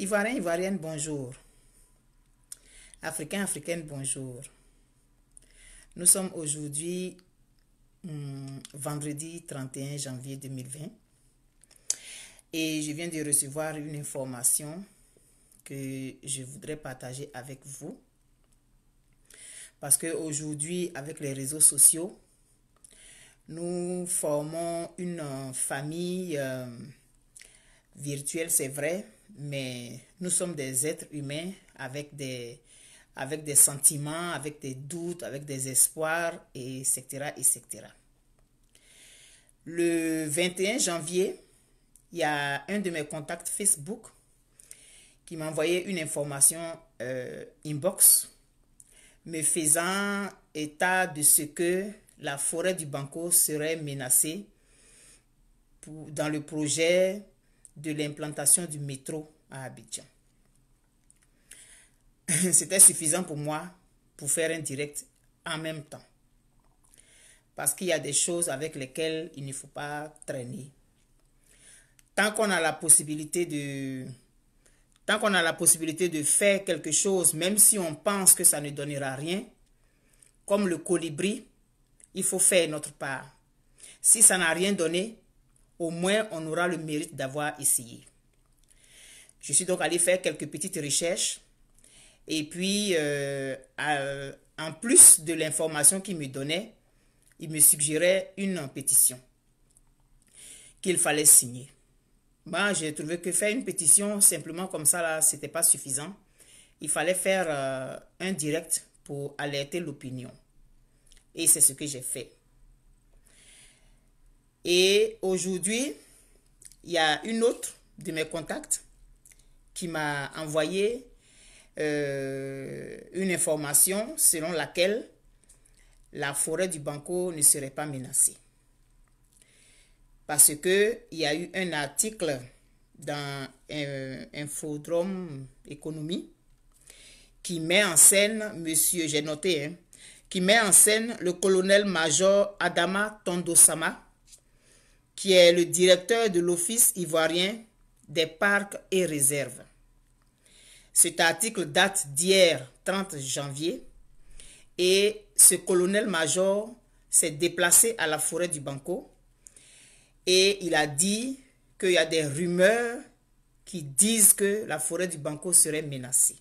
Ivoirien, Ivoirienne, bonjour. Africain, Africaine, bonjour. Nous sommes aujourd'hui hum, vendredi 31 janvier 2020 et je viens de recevoir une information que je voudrais partager avec vous. Parce qu'aujourd'hui, avec les réseaux sociaux, nous formons une euh, famille euh, virtuelle, c'est vrai, mais nous sommes des êtres humains avec des, avec des sentiments, avec des doutes, avec des espoirs, etc., etc. Le 21 janvier, il y a un de mes contacts Facebook qui m'a envoyé une information euh, inbox me faisant état de ce que la forêt du Banco serait menacée pour, dans le projet de l'implantation du métro à Abidjan. C'était suffisant pour moi pour faire un direct en même temps. Parce qu'il y a des choses avec lesquelles il ne faut pas traîner. Tant qu'on a la possibilité de tant qu'on a la possibilité de faire quelque chose, même si on pense que ça ne donnera rien, comme le colibri, il faut faire notre part. Si ça n'a rien donné, au moins on aura le mérite d'avoir essayé. Je suis donc allé faire quelques petites recherches et puis euh, euh, en plus de l'information qu'il me donnait, il me suggérait une pétition qu'il fallait signer. Moi, j'ai trouvé que faire une pétition simplement comme ça, là, c'était pas suffisant. Il fallait faire euh, un direct pour alerter l'opinion. Et c'est ce que j'ai fait. Et aujourd'hui, il y a une autre de mes contacts qui m'a envoyé euh, une information selon laquelle la forêt du Banco ne serait pas menacée. Parce qu'il y a eu un article dans un euh, Infodrome Économie qui met en scène, monsieur, j'ai noté, hein, qui met en scène le colonel-major Adama Tondosama, qui est le directeur de l'Office ivoirien des parcs et réserves. Cet article date d'hier 30 janvier et ce colonel-major s'est déplacé à la forêt du Banco et il a dit qu'il y a des rumeurs qui disent que la forêt du Banco serait menacée.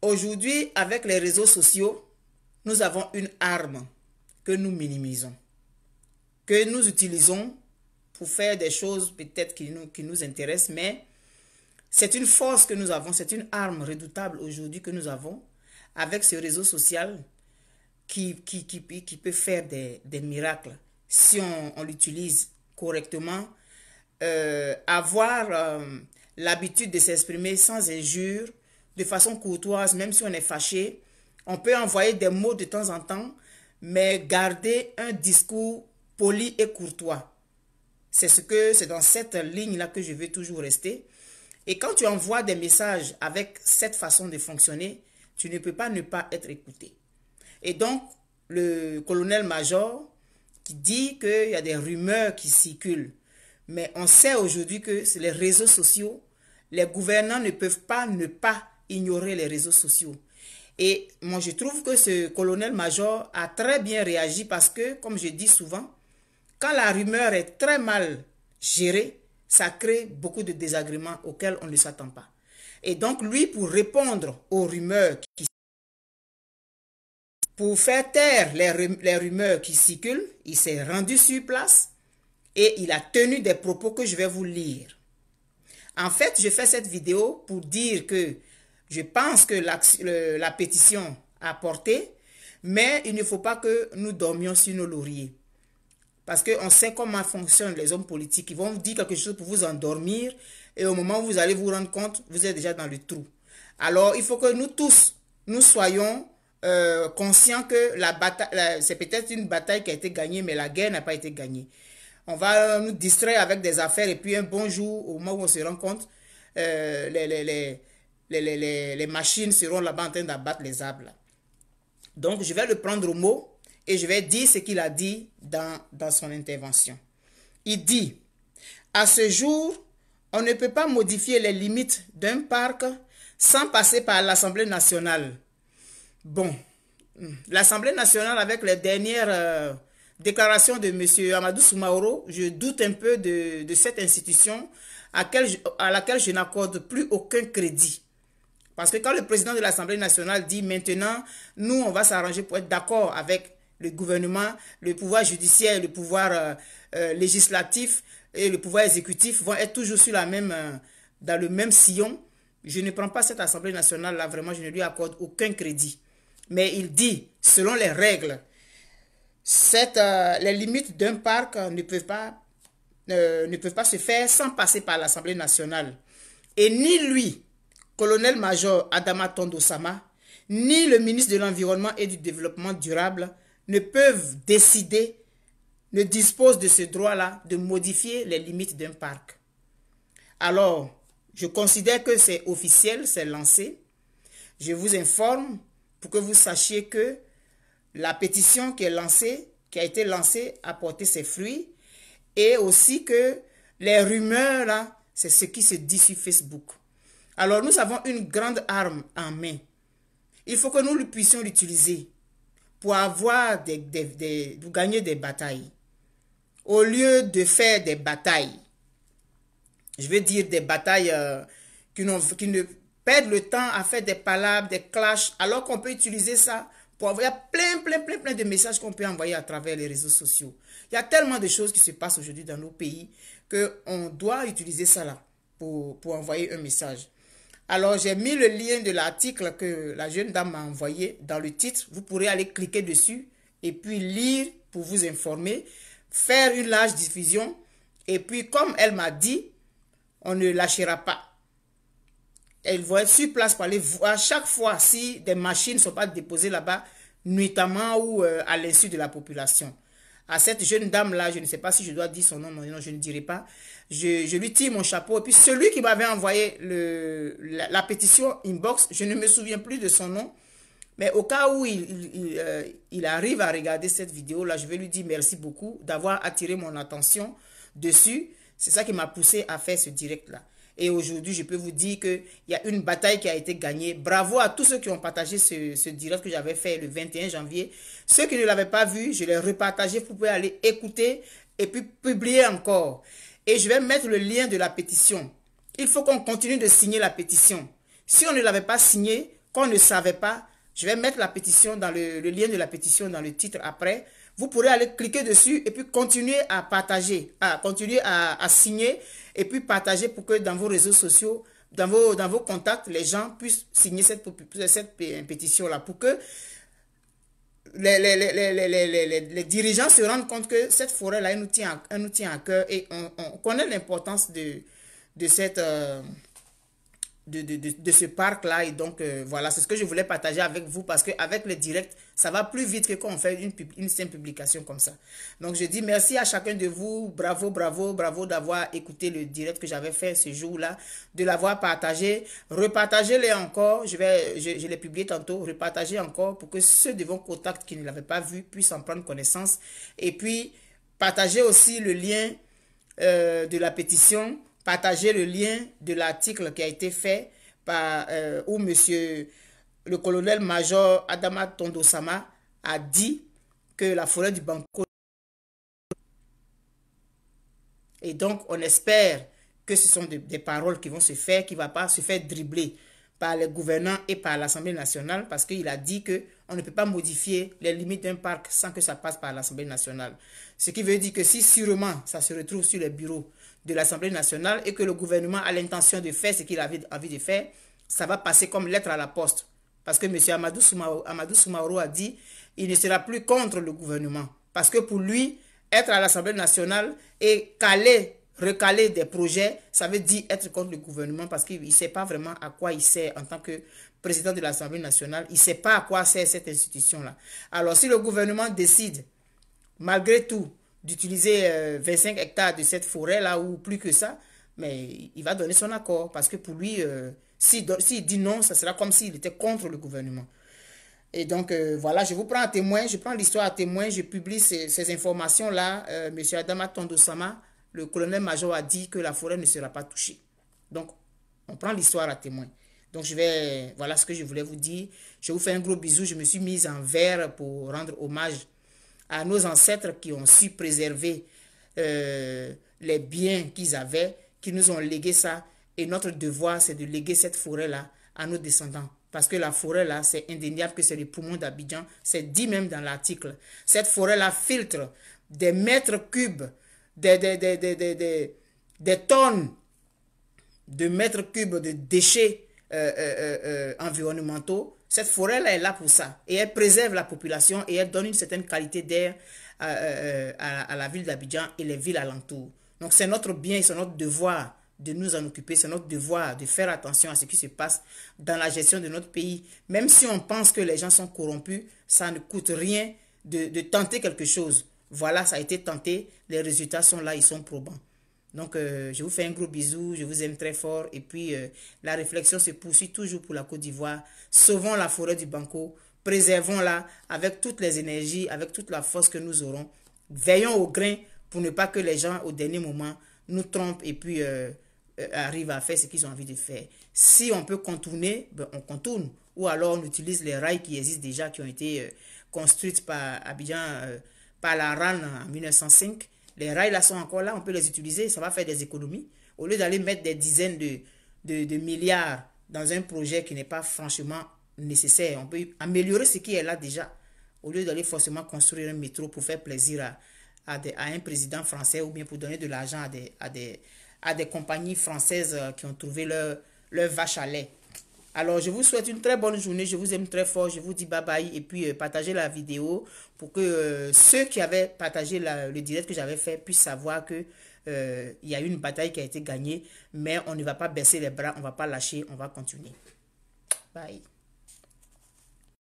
Aujourd'hui, avec les réseaux sociaux, nous avons une arme que nous minimisons que nous utilisons pour faire des choses peut-être qui nous, qui nous intéressent, mais c'est une force que nous avons, c'est une arme redoutable aujourd'hui que nous avons avec ce réseau social qui, qui, qui, qui peut faire des, des, miracles si on, l'utilise correctement. Euh, avoir euh, l'habitude de s'exprimer sans injure, de façon courtoise, même si on est fâché. On peut envoyer des mots de temps en temps, mais garder un discours poli et courtois. C'est ce que c'est dans cette ligne-là que je veux toujours rester. Et quand tu envoies des messages avec cette façon de fonctionner, tu ne peux pas ne pas être écouté. Et donc, le colonel-major qui dit qu'il y a des rumeurs qui circulent, mais on sait aujourd'hui que c'est les réseaux sociaux, les gouvernants ne peuvent pas ne pas ignorer les réseaux sociaux. Et moi, je trouve que ce colonel-major a très bien réagi parce que, comme je dis souvent, quand la rumeur est très mal gérée, ça crée beaucoup de désagréments auxquels on ne s'attend pas. Et donc, lui, pour répondre aux rumeurs qui pour faire taire les rumeurs qui circulent, il s'est rendu sur place et il a tenu des propos que je vais vous lire. En fait, je fais cette vidéo pour dire que je pense que la pétition a porté, mais il ne faut pas que nous dormions sur nos lauriers. Parce qu'on sait comment fonctionnent les hommes politiques. Ils vont vous dire quelque chose pour vous endormir. Et au moment où vous allez vous rendre compte, vous êtes déjà dans le trou. Alors, il faut que nous tous, nous soyons euh, conscients que c'est peut-être une bataille qui a été gagnée, mais la guerre n'a pas été gagnée. On va euh, nous distraire avec des affaires et puis un bon jour, au moment où on se rend compte, euh, les, machines seront là-bas en train d'abattre les arbres. Donc, je vais le prendre au mot et je vais dire ce qu'il a dit dans, son intervention. Il dit, à ce jour, on ne peut pas modifier les limites d'un parc sans passer par l'Assemblée nationale. Bon, l'Assemblée nationale avec les dernières euh, déclarations de M. Amadou Soumaoro, je doute un peu de, cette institution à, à laquelle je n'accorde plus aucun crédit. Parce que quand le président de l'Assemblée nationale dit maintenant, nous, on va s'arranger pour être d'accord avec le gouvernement, le pouvoir judiciaire, le pouvoir euh, euh, législatif et le pouvoir exécutif vont être toujours sur la même, euh, dans le même sillon. Je ne prends pas cette Assemblée nationale-là, vraiment, je ne lui accorde aucun crédit. Mais il dit, selon les règles, cette, les limites d'un parc ne peuvent, pas, ne peuvent pas se faire sans passer par l'Assemblée nationale. Et ni lui, colonel-major Adama Tondosama, ni le ministre de l'Environnement et du Développement durable ne peuvent décider, ne disposent de ce droit-là de modifier les limites d'un parc. Alors, je considère que c'est officiel, c'est lancé. Je vous informe pour que vous sachiez que la pétition qui est lancée, qui a été lancée, a porté ses fruits et aussi que les rumeurs là, c'est ce qui se dit sur Facebook. Alors nous avons une grande arme en main. Il faut que nous puissions l'utiliser pour avoir des, des, gagner des batailles. Au lieu de faire des batailles, je veux dire des batailles euh, qui, qui, ne perdent le temps à faire des palabres, des clashs, alors qu'on peut utiliser ça pour avoir plein, plein, plein, plein de messages qu'on peut envoyer à travers les réseaux sociaux. Il y a tellement de choses qui se passent aujourd'hui dans nos pays que on doit utiliser ça là pour, pour envoyer un message. Alors, j'ai mis le lien de l'article que la jeune dame m'a envoyé dans le titre. Vous pourrez aller cliquer dessus et puis lire pour vous informer, faire une large diffusion. Et puis, comme elle m'a dit, on ne lâchera pas. Elle va être sur place pour aller voir chaque fois si des machines ne sont pas déposées là-bas, nuitamment ou euh, à l'insu de la population à cette jeune dame-là, je ne sais pas si je dois dire son nom, non, je ne dirai pas, je, lui tire mon chapeau. Et puis celui qui m'avait envoyé la, pétition inbox, je ne me souviens plus de son nom, mais au cas où il, euh, il arrive à regarder cette vidéo-là, je vais lui dire merci beaucoup d'avoir attiré mon attention dessus. C'est ça qui m'a poussé à faire ce direct-là. Et aujourd'hui, je peux vous dire qu'il y a une bataille qui a été gagnée. Bravo à tous ceux qui ont partagé ce, direct que j'avais fait le 21 janvier. Ceux qui ne l'avaient pas vu, je l'ai repartagé. Vous pouvez aller écouter et puis publier encore. Et je vais mettre le lien de la pétition. Il faut qu'on continue de signer la pétition. Si on ne l'avait pas signée, qu'on ne savait pas, je vais mettre la pétition dans le lien de la pétition dans le titre après vous pourrez aller cliquer dessus et puis continuer à partager, à continuer à, signer et puis partager pour que dans vos réseaux sociaux, dans vos, dans vos contacts, les gens puissent signer cette, pétition-là pour que les, dirigeants se rendent compte que cette forêt-là, elle, nous tient à, nous tient à cœur et on, connaît l'importance de, de cette... Euh, de, de, de, ce parc-là. Et donc, euh, voilà, c'est ce que je voulais partager avec vous parce qu'avec le direct, ça va plus vite que quand on fait une, une simple publication comme ça. Donc, je dis merci à chacun de vous. Bravo, bravo, bravo d'avoir écouté le direct que j'avais fait ce jour-là, de l'avoir partagé. Repartagez-les encore. Je vais, je, les tantôt. Repartagez encore pour que ceux de vos contacts qui ne l'avaient pas vu puissent en prendre connaissance. Et puis, partagez aussi le lien euh, de la pétition Partagez le lien de l'article qui a été fait euh, où monsieur le colonel major Adama Tondosama a dit que la forêt du Banco et donc on espère que ce sont des paroles qui vont se faire qui ne va pas se faire dribbler par les gouvernants et par l'Assemblée nationale parce qu'il a dit que on ne peut pas modifier les limites d'un parc sans que ça passe par l'Assemblée nationale. Ce qui veut dire que si sûrement ça se retrouve sur les bureaux de l'Assemblée nationale et que le gouvernement a l'intention de faire ce qu'il avait envie de faire, ça va passer comme lettre à la poste. Parce que M. Amadou Soumaoro, a dit il ne sera plus contre le gouvernement. Parce que pour lui, être à l'Assemblée nationale et caler, recaler des projets, ça veut dire être contre le gouvernement parce qu'il ne sait pas vraiment à quoi il sert en tant que président de l'Assemblée nationale. Il ne sait pas à quoi sert cette institution-là. Alors si le gouvernement décide, malgré tout, d'utiliser 25 euh, hectares de cette forêt-là ou plus que ça, mais il va donner son accord parce que pour lui, euh, s'il dit non, ça sera comme s'il était contre le gouvernement. Et donc, euh, voilà, je vous prends à témoin, je prends l'histoire à témoin, je publie ces, informations-là. Monsieur Adama Tondosama, le colonel-major a dit que la forêt ne sera pas touchée. Donc, on prend l'histoire à témoin. Donc, je vais, voilà ce que je voulais vous dire. Je vous fais un gros bisou. Je me suis mise en verre pour rendre hommage à nos ancêtres qui ont su préserver euh, les biens qu'ils avaient, qui nous ont légué ça. Et notre devoir, c'est de léguer cette forêt-là à nos descendants. Parce que la forêt-là, c'est indéniable que c'est le poumon d'Abidjan. C'est dit même dans l'article. Cette forêt-là filtre des mètres cubes, des, des, tonnes de mètres cubes de déchets euh, euh, environnementaux cette forêt-là est là pour ça. Et elle préserve la population et elle donne une certaine qualité d'air euh, euh, euh, à, la ville d'Abidjan et les villes alentours. Donc c'est notre bien et c'est notre devoir de nous en occuper. C'est notre devoir de faire attention à ce qui se passe dans la gestion de notre pays. Même si on pense que les gens sont corrompus, ça ne coûte rien de, de tenter quelque chose. Voilà, ça a été tenté. Les résultats sont là, ils sont probants. Donc, euh, je vous fais un gros bisou, je vous aime très fort. Et puis, euh, la réflexion se poursuit toujours pour la Côte d'Ivoire. Sauvons la forêt du Banco, préservons-la avec toutes les énergies, avec toute la force que nous aurons. Veillons au grain pour ne pas que les gens, au dernier moment, nous trompent et puis euh, arrivent à faire ce qu'ils ont envie de faire. Si on peut contourner, ben, on contourne. Ou alors, on utilise les rails qui existent déjà, qui ont été construits par Abidjan, par la RAN en 1905 les rails là sont encore là, on peut les utiliser, ça va faire des économies. Au lieu d'aller mettre des dizaines de, de, milliards dans un projet qui n'est pas franchement nécessaire, on peut améliorer ce qui est là déjà. Au lieu d'aller forcément construire un métro pour faire plaisir à, un président français ou bien pour donner de l'argent à des, à, à des compagnies françaises euh, qui ont trouvé leur, leur vache à lait. Alors, je vous souhaite une très bonne journée. Je vous aime très fort. Je vous dis bye bye. Et puis, euh, partagez la vidéo pour que euh, ceux qui avaient partagé le direct que j'avais fait puissent savoir que euh, y a eu une bataille qui a été gagnée. Mais on ne va pas baisser les bras. On ne va pas lâcher. On va continuer. Bye.